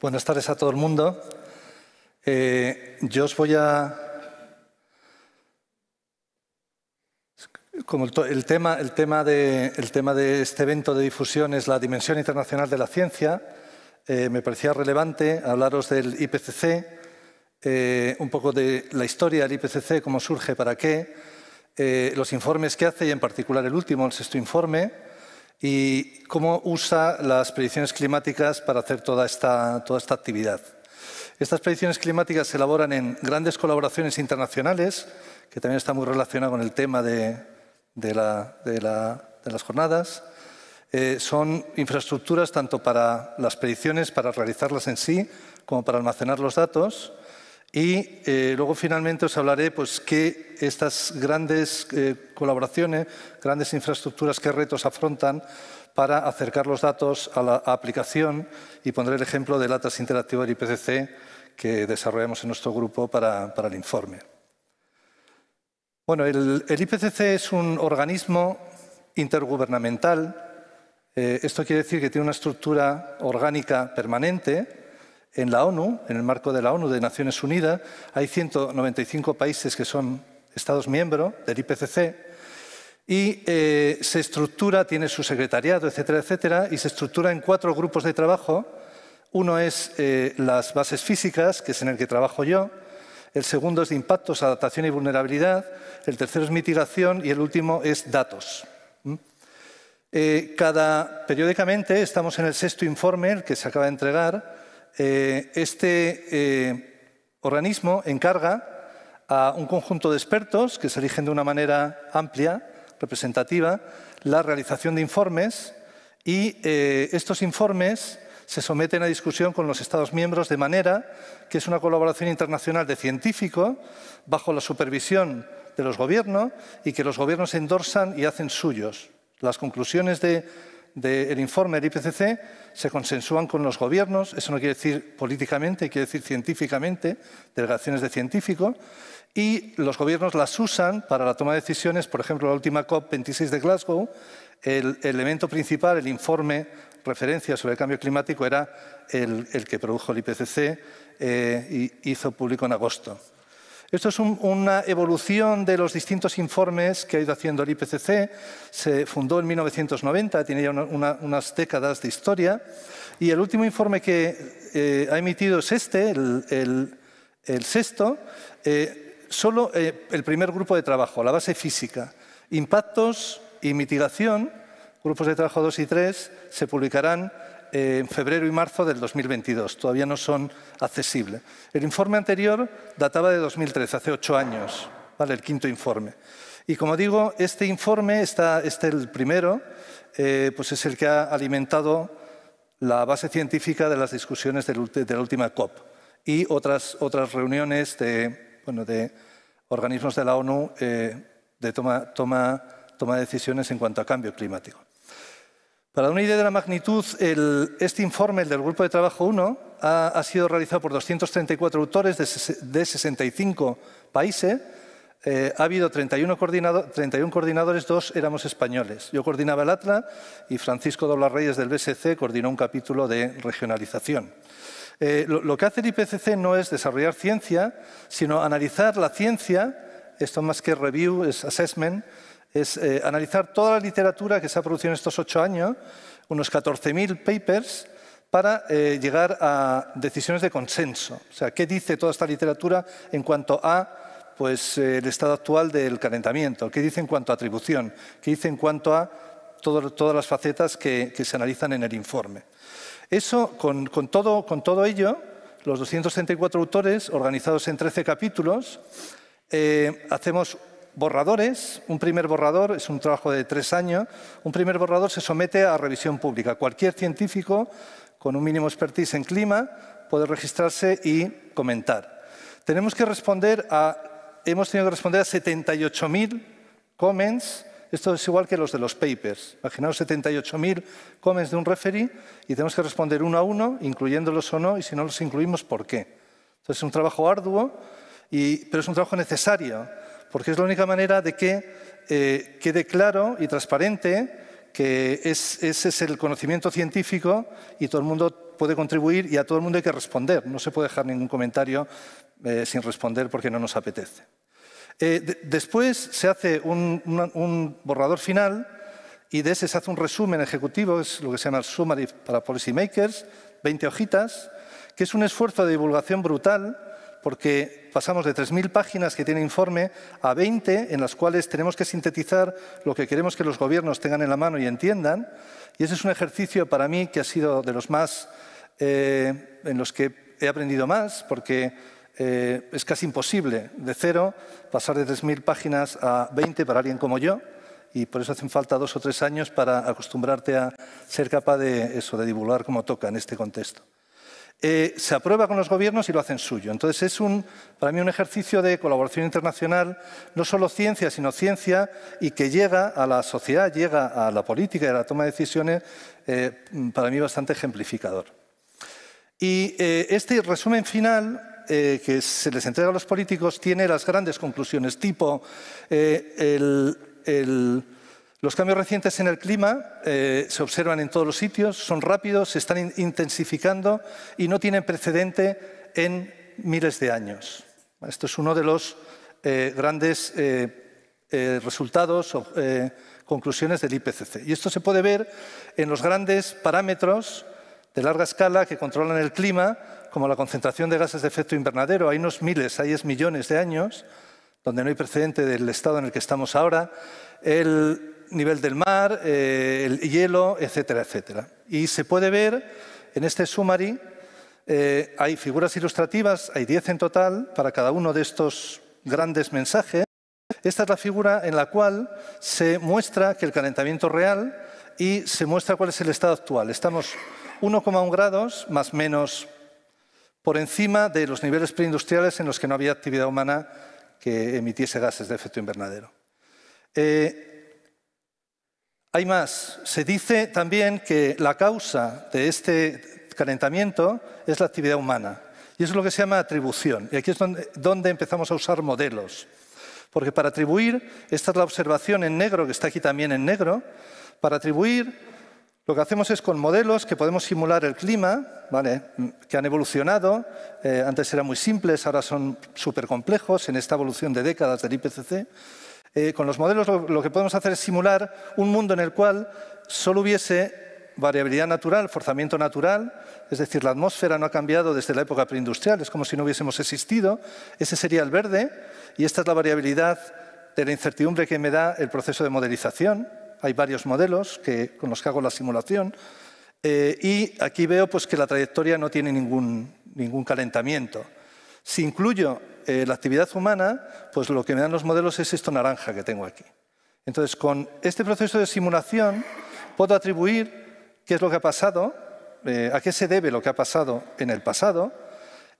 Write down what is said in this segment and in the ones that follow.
Buenas tardes a todo el mundo. Eh, yo os voy a... Como el, tema, el, tema de, este evento de difusión es la dimensión internacional de la ciencia, eh, me parecía relevante hablaros del IPCC, eh, un poco de la historia del IPCC, cómo surge, para qué, los informes que hace y en particular el último, el sexto informe, y cómo usa las predicciones climáticas para hacer toda esta, actividad. Estas predicciones climáticas se elaboran en grandes colaboraciones internacionales, que también está muy relacionada con el tema de, las jornadas. Eh, son infraestructuras tanto para las predicciones, para realizarlas en sí, como para almacenar los datos. Y eh, luego finalmente os hablaré pues que estas grandes eh, colaboraciones, grandes infraestructuras, qué retos afrontan para acercar los datos a la aplicación y pondré el ejemplo del Atlas Interactivo del IPCC que desarrollamos en nuestro grupo para, el informe. Bueno, el, IPCC es un organismo intergubernamental. Eh, esto quiere decir que tiene una estructura orgánica permanente, en la ONU, en el marco de la ONU de Naciones Unidas, hay 195 países que son Estados miembros del IPCC y eh, se estructura, tiene su secretariado, etcétera, etcétera, y se estructura en cuatro grupos de trabajo. Uno es eh, las bases físicas, que es en el que trabajo yo. El segundo es de impactos, adaptación y vulnerabilidad. El tercero es mitigación y el último es datos. Eh, cada, periódicamente estamos en el sexto informe, el que se acaba de entregar, eh, este eh, organismo encarga a un conjunto de expertos que se eligen de una manera amplia, representativa, la realización de informes y eh, estos informes se someten a discusión con los Estados miembros de manera que es una colaboración internacional de científicos bajo la supervisión de los gobiernos y que los gobiernos endorsan y hacen suyos. Las conclusiones de el informe del IPCC se consensúan con los gobiernos, eso no quiere decir políticamente, quiere decir científicamente, delegaciones de científicos, y los gobiernos las usan para la toma de decisiones, por ejemplo, la última COP26 de Glasgow, el elemento principal, el informe referencia sobre el cambio climático, era el, que produjo el IPCC eh, y hizo público en agosto. Esto es una evolución de los distintos informes que ha ido haciendo el IPCC. Se fundó en 1990, tiene ya unas décadas de historia. Y el último informe que eh, ha emitido es este, el, sexto, eh, solo eh, el primer grupo de trabajo, la base física. Impactos y mitigación, grupos de trabajo 2 y 3, se publicarán eh, en febrero y marzo del 2022. Todavía no son accesibles. El informe anterior databa de 2013, hace ocho años, ¿vale? el quinto informe. Y como digo, este informe, está, este el primero, eh, pues es el que ha alimentado la base científica de las discusiones de la última COP y otras, otras reuniones de, bueno, de organismos de la ONU eh, de toma, toma, toma de decisiones en cuanto a cambio climático. Para dar una idea de la magnitud, este informe, el del Grupo de Trabajo 1, ha, sido realizado por 234 autores de, 65 países. Eh, ha habido 31, coordinadores, dos éramos españoles. Yo coordinaba el ATLA y Francisco Doblas Reyes del BSC coordinó un capítulo de regionalización. Eh, lo, lo, que hace el IPCC no es desarrollar ciencia, sino analizar la ciencia, esto más que review, es assessment, es eh, analizar toda la literatura que se ha producido en estos ocho años, unos 14.000 papers, para eh, llegar a decisiones de consenso. O sea, ¿qué dice toda esta literatura en cuanto a pues, eh, el estado actual del calentamiento? ¿Qué dice en cuanto a atribución? ¿Qué dice en cuanto a todas las facetas que, se analizan en el informe? Eso, con, con, todo, con todo ello, los 234 autores, organizados en 13 capítulos, hacemos borradores, un primer borrador es un trabajo de tres años, un primer borrador se somete a revisión pública. Cualquier científico con un mínimo expertise en clima puede registrarse y comentar. Tenemos que responder a, hemos tenido que responder a 78.000 comments, esto es igual que los de los papers. Imaginaos 78.000 comments de un referee y tenemos que responder uno a uno, incluyéndolos o no, y si no los incluimos, ¿por qué? Entonces es un trabajo arduo, pero es un trabajo necesario porque es la única manera de que eh, quede claro y transparente que ese es el conocimiento científico y todo el mundo puede contribuir y a todo el mundo hay que responder. No se puede dejar ningún comentario eh, sin responder porque no nos apetece. Eh, después se hace un, borrador final y de ese se hace un resumen ejecutivo, es lo que se llama el Summary para Policymakers, 20 hojitas, que es un esfuerzo de divulgación brutal porque pasamos de 3.000 páginas que tiene informe a 20 en las cuales tenemos que sintetizar lo que queremos que los gobiernos tengan en la mano y entiendan. Y ese es un ejercicio para mí que ha sido de los más eh, en los que he aprendido más, porque eh, es casi imposible de cero pasar de 3.000 páginas a 20 para alguien como yo. Y por eso hacen falta dos o tres años para acostumbrarte a ser capaz de eso, de divulgar como toca en este contexto. Eh, se aprueba con los gobiernos y lo hacen suyo. Entonces es un, para mí un ejercicio de colaboración internacional, no solo ciencia, sino ciencia, y que llega a la sociedad, llega a la política y a la toma de decisiones, eh, para mí bastante ejemplificador. Y eh, este resumen final que se les entrega a los políticos tiene las grandes conclusiones, tipo el los cambios recientes en el clima eh, se observan en todos los sitios, son rápidos, se están intensificando y no tienen precedente en miles de años. Esto es uno de los eh, grandes eh, resultados o conclusiones del IPCC. Y esto se puede ver en los grandes parámetros de larga escala que controlan el clima, como la concentración de gases de efecto invernadero. Hay unos miles, hay millones de años, donde no hay precedente del estado en el que estamos ahora nivel del mar, eh, el hielo, etcétera, etcétera. Y se puede ver en este summary, eh, hay figuras ilustrativas, hay 10 en total para cada uno de estos grandes mensajes. Esta es la figura en la cual se muestra que el calentamiento real y se muestra cuál es el estado actual. Estamos 1,1 grados más menos por encima de los niveles preindustriales en los que no había actividad humana que emitiese gases de efecto invernadero. Eh, hay más. Se dice también que la causa de este calentamiento es la actividad humana. Y eso es lo que se llama atribución. Y aquí es donde, empezamos a usar modelos. Porque para atribuir, esta es la observación en negro, que está aquí también en negro, para atribuir lo que hacemos es con modelos que podemos simular el clima, que han evolucionado. Eh, antes eran muy simples, ahora son súper complejos en esta evolución de décadas del IPCC. Eh, con los modelos lo, que podemos hacer es simular un mundo en el cual solo hubiese variabilidad natural, forzamiento natural, es decir, la atmósfera no ha cambiado desde la época preindustrial, es como si no hubiésemos existido, ese sería el verde y esta es la variabilidad de la incertidumbre que me da el proceso de modelización. Hay varios modelos que, con los que hago la simulación eh, y aquí veo pues, que la trayectoria no tiene ningún calentamiento. Si incluyo eh, la actividad humana, pues lo que me dan los modelos es esto naranja que tengo aquí. Entonces, con este proceso de simulación puedo atribuir qué es lo que ha pasado, eh, a qué se debe lo que ha pasado en el pasado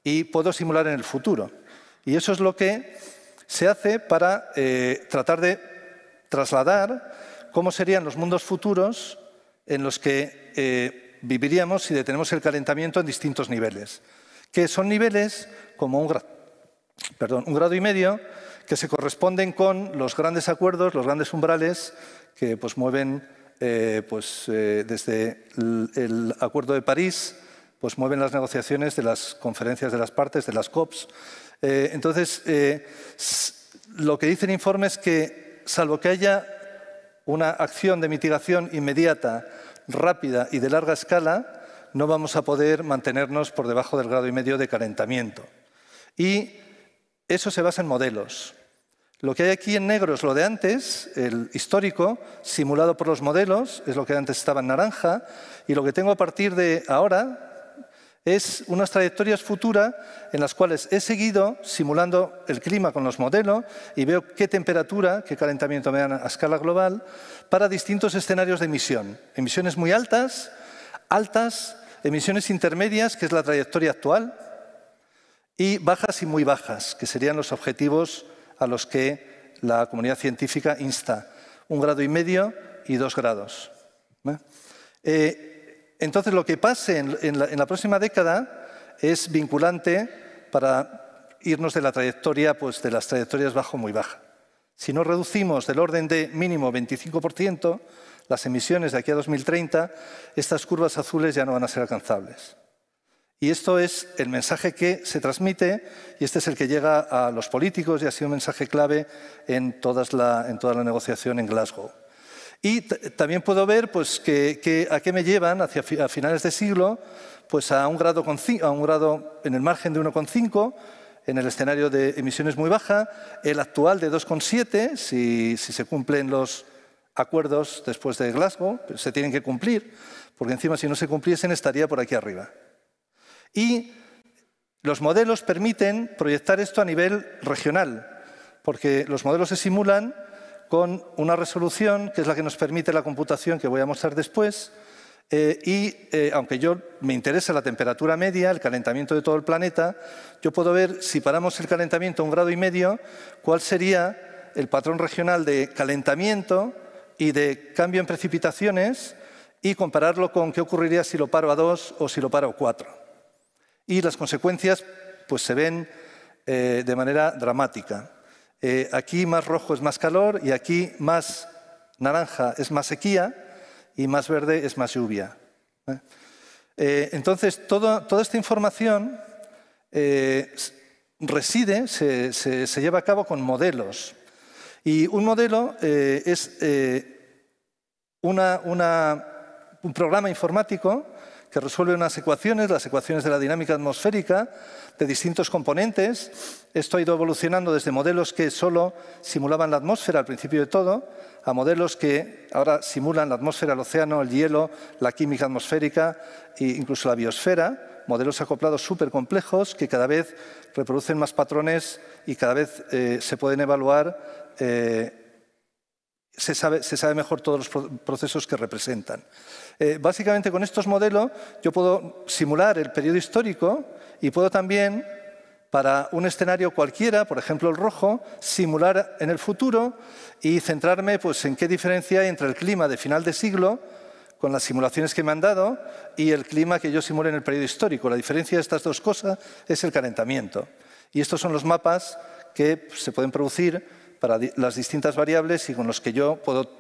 y puedo simular en el futuro. Y eso es lo que se hace para eh, tratar de trasladar cómo serían los mundos futuros en los que viviríamos si detenemos el calentamiento en distintos niveles que son niveles como un, un grado y medio que se corresponden con los grandes acuerdos, los grandes umbrales que pues, mueven eh, pues, eh, desde el, Acuerdo de París, pues, mueven las negociaciones de las conferencias de las partes, de las COPs. Eh, entonces, lo que dice el informe es que, salvo que haya una acción de mitigación inmediata, rápida y de larga escala, no vamos a poder mantenernos por debajo del grado y medio de calentamiento. Y eso se basa en modelos. Lo que hay aquí en negro es lo de antes, el histórico, simulado por los modelos, es lo que antes estaba en naranja, y lo que tengo a partir de ahora es unas trayectorias futuras en las cuales he seguido simulando el clima con los modelos y veo qué temperatura, qué calentamiento me dan a escala global para distintos escenarios de emisión. Emisiones muy altas, altas, emisiones intermedias, que es la trayectoria actual, y bajas y muy bajas, que serían los objetivos a los que la comunidad científica insta, un grado y medio y dos grados. ¿eh? Eh, entonces, lo que pase en, la, en la próxima década es vinculante para irnos de la trayectoria, pues de las trayectorias bajo muy baja. Si no reducimos del orden de mínimo 25%, las emisiones de aquí a 2030, estas curvas azules ya no van a ser alcanzables. Y esto es el mensaje que se transmite y este es el que llega a los políticos y ha sido un mensaje clave en, todas la, en toda la negociación en Glasgow. Y también puedo ver pues, que, a qué me llevan hacia a finales de siglo, pues a un grado, con a un grado en el margen de 1,5, en el escenario de emisiones muy baja, el actual de 2,7, si, si se cumplen los, acuerdos después de Glasgow, se tienen que cumplir, porque encima si no se cumpliesen estaría por aquí arriba. Y los modelos permiten proyectar esto a nivel regional, porque los modelos se simulan con una resolución que es la que nos permite la computación que voy a mostrar después. Eh, y eh, aunque yo me interesa la temperatura media, el calentamiento de todo el planeta, yo puedo ver si paramos el calentamiento a un grado y medio, cuál sería el patrón regional de calentamiento y de cambio en precipitaciones y compararlo con qué ocurriría si lo paro a dos o si lo paro a 4. Y las consecuencias pues, se ven eh, de manera dramática. Eh, aquí más rojo es más calor y aquí más naranja es más sequía y más verde es más lluvia. ¿eh? entonces, toda esta información reside, se lleva a cabo con modelos, y un modelo eh, es eh, un programa informático que resuelve unas ecuaciones, las ecuaciones de la dinámica atmosférica, de distintos componentes. Esto ha ido evolucionando desde modelos que solo simulaban la atmósfera al principio de todo, a modelos que ahora simulan la atmósfera, el océano, el hielo, la química atmosférica e incluso la biosfera modelos acoplados súper complejos que cada vez reproducen más patrones y cada vez eh, se pueden evaluar, eh, se, sabe, mejor todos los procesos que representan. Eh, básicamente con estos modelos yo puedo simular el periodo histórico y puedo también para un escenario cualquiera, por ejemplo el rojo, simular en el futuro y centrarme pues, en qué diferencia hay entre el clima de final de siglo con las simulaciones que me han dado y el clima que yo simulé en el periodo histórico. La diferencia de estas dos cosas es el calentamiento. Y estos son los mapas que pues, se pueden producir para las distintas variables y con los que yo puedo,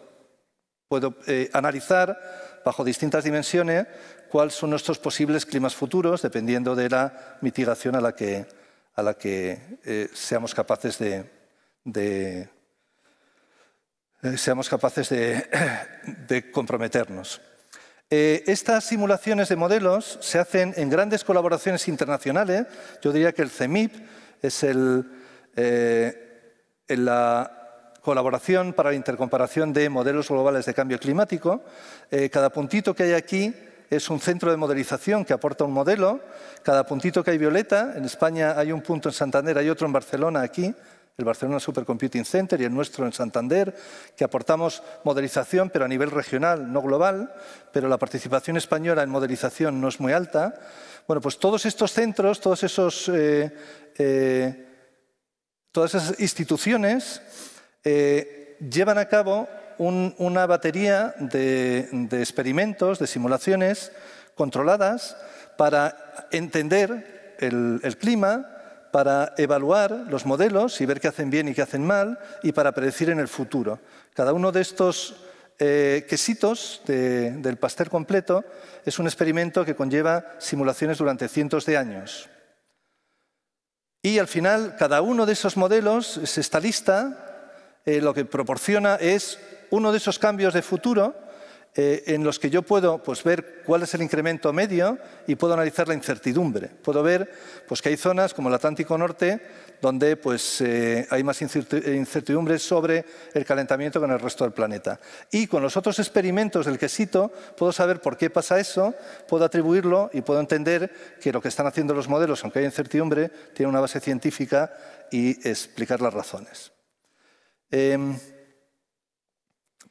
eh, analizar bajo distintas dimensiones cuáles son nuestros posibles climas futuros, dependiendo de la mitigación a la que, a la que eh, seamos capaces de, eh, seamos capaces de comprometernos. Eh, estas simulaciones de modelos se hacen en grandes colaboraciones internacionales. Yo diría que el CEMIP es el, eh, la colaboración para la intercomparación de modelos globales de cambio climático. Eh, cada puntito que hay aquí es un centro de modelización que aporta un modelo. Cada puntito que hay violeta, en España hay un punto en Santander, hay otro en Barcelona aquí, el Barcelona Supercomputing Center y el nuestro en Santander, que aportamos modelización, pero a nivel regional, no global, pero la participación española en modelización no es muy alta. Bueno, pues todos estos centros, eh, eh, todas esas instituciones eh, llevan a cabo una batería de, experimentos, de simulaciones controladas para entender el clima, para evaluar los modelos y ver qué hacen bien y qué hacen mal y para predecir en el futuro. Cada uno de estos eh, quesitos del pastel completo es un experimento que conlleva simulaciones durante cientos de años. Y al final, cada uno de esos modelos, esta lista, eh, lo que proporciona es uno de esos cambios de futuro eh, en los que yo puedo pues, ver cuál es el incremento medio y puedo analizar la incertidumbre. Puedo ver pues, que hay zonas como el Atlántico Norte donde pues, eh, hay más eh, incertidumbre sobre el calentamiento que en el resto del planeta. Y con los otros experimentos del que cito, puedo saber por qué pasa eso, puedo atribuirlo y puedo entender que lo que están haciendo los modelos, aunque hay incertidumbre, tiene una base científica y explicar las razones. Em,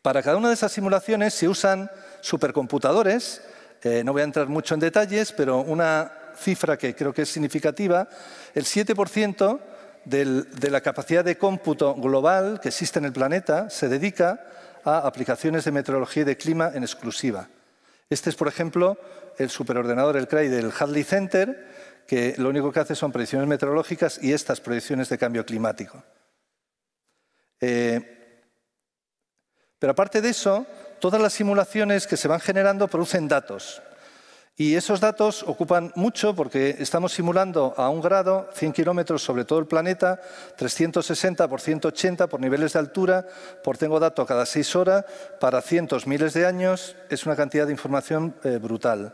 para cada una de esas simulaciones se usan supercomputadores. Eh, no voy a entrar mucho en detalles, pero una cifra que creo que es significativa, el 7% de la capacidad de cómputo global que existe en el planeta se dedica a aplicaciones de meteorología y de clima en exclusiva. Este es, por ejemplo, el superordenador, el CRAI del Hadley Center, que lo único que hace son predicciones meteorológicas y estas proyecciones de cambio climático. Eh, pero aparte de eso, todas las simulaciones que se van generando producen datos. Y esos datos ocupan mucho porque estamos simulando a un grado, 100 kilómetros sobre todo el planeta, 360 por 180 por niveles de altura, por tengo dato cada seis horas, para cientos, miles de años, es una cantidad de información eh, brutal.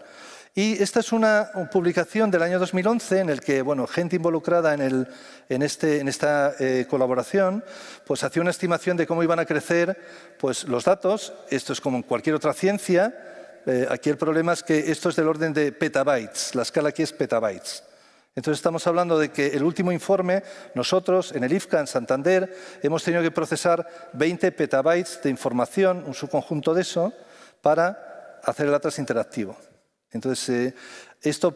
Y esta es una publicación del año 2011 en el que bueno, gente involucrada en, este, esta eh, colaboración pues, hacía una estimación de cómo iban a crecer pues, los datos. Esto es como en cualquier otra ciencia. Eh, aquí el problema es que esto es del orden de petabytes. La escala aquí es petabytes. Entonces estamos hablando de que el último informe, nosotros en el IFCA, en Santander, hemos tenido que procesar 20 petabytes de información, un subconjunto de eso, para hacer el atlas interactivo. Entonces, eh, esto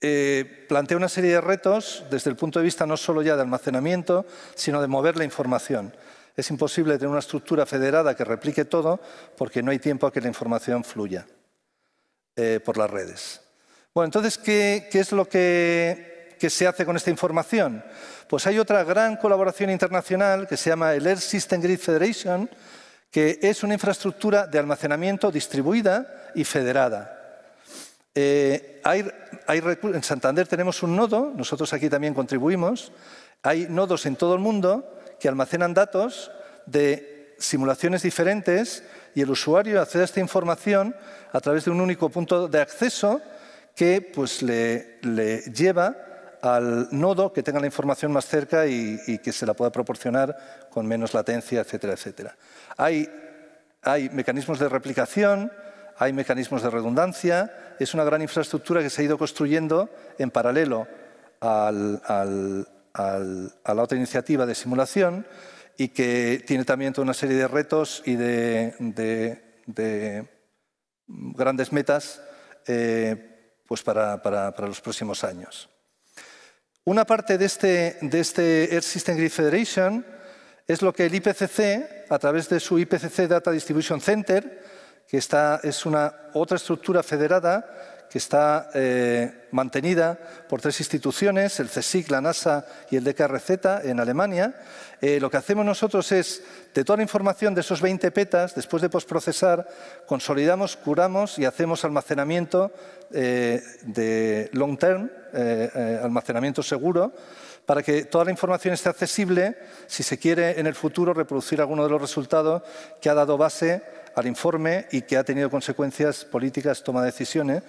eh, plantea una serie de retos desde el punto de vista no solo ya de almacenamiento, sino de mover la información. Es imposible tener una estructura federada que replique todo porque no hay tiempo a que la información fluya eh, por las redes. Bueno, entonces, ¿qué, es lo que, que, se hace con esta información? Pues hay otra gran colaboración internacional que se llama el Air System Grid Federation, que es una infraestructura de almacenamiento distribuida y federada. Eh, en Santander tenemos un nodo, nosotros aquí también contribuimos. Hay nodos en todo el mundo que almacenan datos de simulaciones diferentes y el usuario accede a esta información a través de un único punto de acceso que pues, le, lleva al nodo que tenga la información más cerca y, que se la pueda proporcionar con menos latencia, etcétera, etcétera. hay mecanismos de replicación, hay mecanismos de redundancia, es una gran infraestructura que se ha ido construyendo en paralelo a la otra iniciativa de simulación y que tiene también toda una serie de retos y de, grandes metas eh, pues para, los próximos años. Una parte de este, de este Air System Grid Federation es lo que el IPCC, a través de su IPCC Data Distribution Center, que está, es una otra estructura federada que está eh, mantenida por tres instituciones, el CSIC, la NASA y el DKRZ en Alemania. Eh, lo que hacemos nosotros es, de toda la información de esos 20 petas, después de posprocesar, consolidamos, curamos y hacemos almacenamiento eh, de long term, almacenamiento seguro, para que toda la información esté accesible si se quiere en el futuro reproducir alguno de los resultados que ha dado base al informe y que ha tenido consecuencias políticas, toma de decisiones.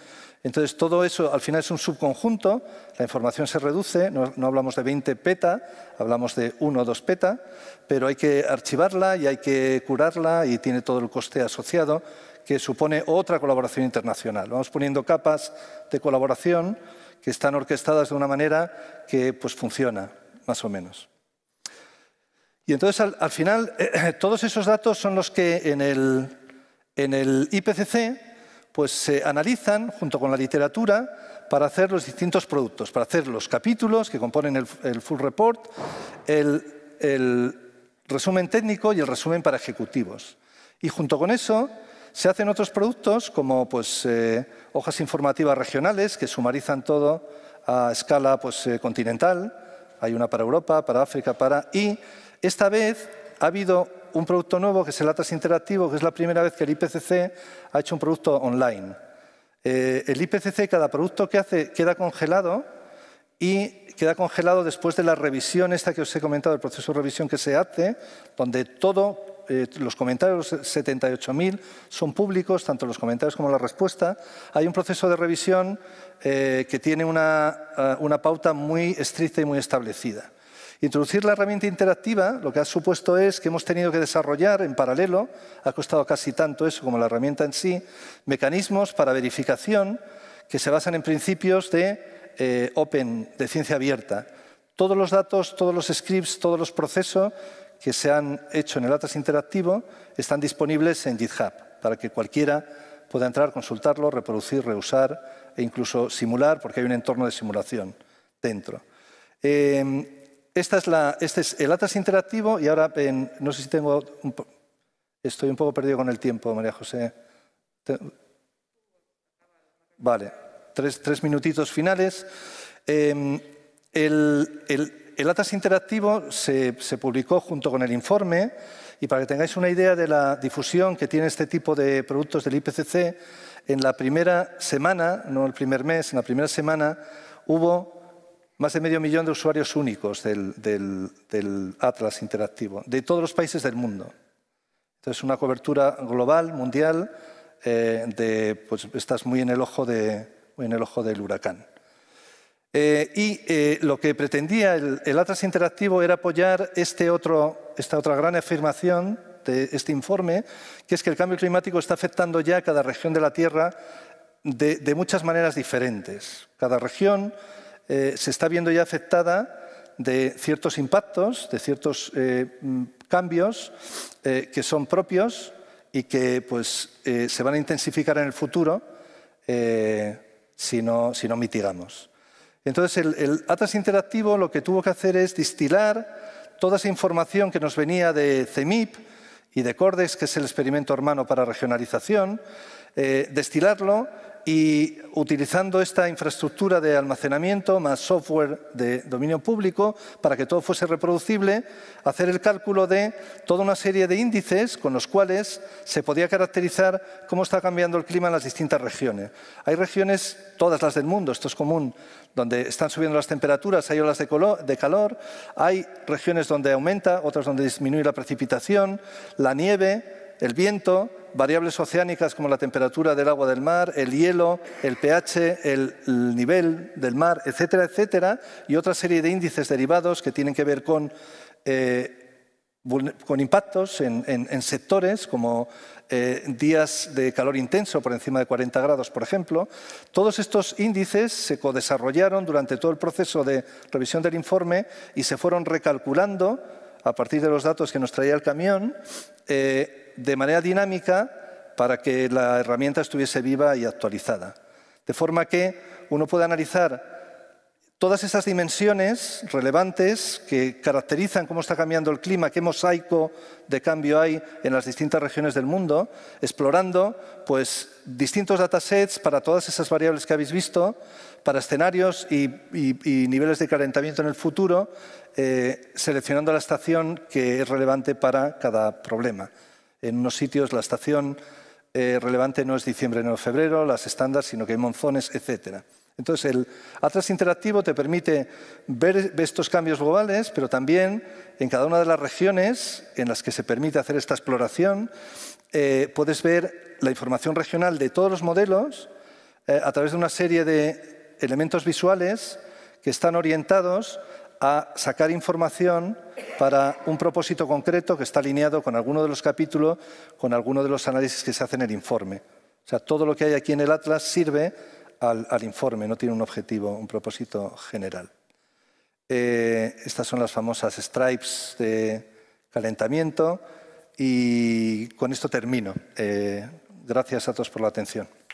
Entonces, todo eso al final es un subconjunto, la información se reduce, no, hablamos de 20 peta, hablamos de 1 o 2 peta, pero hay que archivarla y hay que curarla y tiene todo el coste asociado que supone otra colaboración internacional. Vamos poniendo capas de colaboración que están orquestadas de una manera que pues, funciona, más o menos. Y entonces al, final eh, eh, todos esos datos son los que en el, en el IPCC pues, se analizan junto con la literatura para hacer los distintos productos, para hacer los capítulos que componen el, full report, el, resumen técnico y el resumen para ejecutivos. Y junto con eso se hacen otros productos como pues, eh, hojas informativas regionales que sumarizan todo a escala pues, continental. Hay una para Europa, para África, para... Y esta vez ha habido un producto nuevo que es el Atlas Interactivo, que es la primera vez que el IPCC ha hecho un producto online. Eh, el IPCC, cada producto que hace, queda congelado y queda congelado después de la revisión esta que os he comentado, el proceso de revisión que se hace, donde todos eh, los comentarios, 78.000, son públicos, tanto los comentarios como la respuesta. Hay un proceso de revisión eh, que tiene ah, una pauta muy estricta y muy establecida. Introducir la herramienta interactiva lo que ha supuesto es que hemos tenido que desarrollar en paralelo, ha costado casi tanto eso como la herramienta en sí, mecanismos para verificación que se basan en principios de eh, open, de ciencia abierta. Todos los datos, todos los scripts, todos los procesos que se han hecho en el Atlas Interactivo están disponibles en GitHub para que cualquiera pueda entrar, consultarlo, reproducir, reusar e incluso simular, porque hay un entorno de simulación dentro. Eh, esta es este es el Atlas interactivo y ahora no sé si tengo... estoy un poco perdido con el tiempo, María José. Vale, tres, minutitos finales. Em, el, el, ATAS interactivo se, se, publicó junto con el informe y para que tengáis una idea de la difusión que tiene este tipo de productos del IPCC, en la primera semana, no el primer mes, en la primera semana hubo más de medio millón de usuarios únicos del, Atlas Interactivo, de todos los países del mundo. Entonces, una cobertura global, mundial, eh, de, pues estás muy en el ojo, de, en el ojo del huracán. Eh, y eh, lo que pretendía el, Atlas Interactivo era apoyar este otro, esta otra gran afirmación de este informe, que es que el cambio climático está afectando ya a cada región de la Tierra de, de muchas maneras diferentes. Cada región eh, se está viendo ya afectada de ciertos impactos, de ciertos eh, mm, cambios eh, que son propios y que pues, se van a intensificar en el futuro si no, si, no, mitigamos. Entonces, el, el, Atlas Interactivo lo que tuvo que hacer es destilar toda esa información que nos venía de CEMIP y de CorDES que es el experimento hermano para regionalización, destilarlo y utilizando esta infraestructura de almacenamiento más software de dominio público para que todo fuese reproducible, hacer el cálculo de toda una serie de índices con los cuales se podía caracterizar cómo está cambiando el clima en las distintas regiones. Hay regiones, todas las del mundo, esto es común, donde están subiendo las temperaturas, hay olas de, de calor, hay regiones donde aumenta, otras donde disminuye la precipitación, la nieve, el viento, variables oceánicas como la temperatura del agua del mar, el hielo, el pH, el, nivel del mar, etcétera, etcétera, y otra serie de índices derivados que tienen que ver con, eh, con impactos en, sectores como eh, días de calor intenso por encima de 40 grados, por ejemplo. Todos estos índices se codesarrollaron durante todo el proceso de revisión del informe y se fueron recalculando a partir de los datos que nos traía el camión, eh, de manera dinámica para que la herramienta estuviese viva y actualizada. De forma que uno pueda analizar todas esas dimensiones relevantes que caracterizan cómo está cambiando el clima, qué mosaico de cambio hay en las distintas regiones del mundo, explorando pues, distintos datasets para todas esas variables que habéis visto, para escenarios y, niveles de calentamiento en el futuro, eh, seleccionando la estación que es relevante para cada problema. En unos sitios la estación eh, relevante no es diciembre, enero, febrero, las estándares, sino que hay monzones, etcétera. Entonces, el Atlas Interactivo te permite ver estos cambios globales, pero también en cada una de las regiones en las que se permite hacer esta exploración, eh, puedes ver la información regional de todos los modelos eh, a través de una serie de elementos visuales que están orientados a sacar información para un propósito concreto que está alineado con alguno de los capítulos, con alguno de los análisis que se hacen en el informe. O sea, todo lo que hay aquí en el Atlas sirve al, informe, no tiene un objetivo, un propósito general. Eh, estas son las famosas stripes de calentamiento y con esto termino. Eh, gracias a todos por la atención.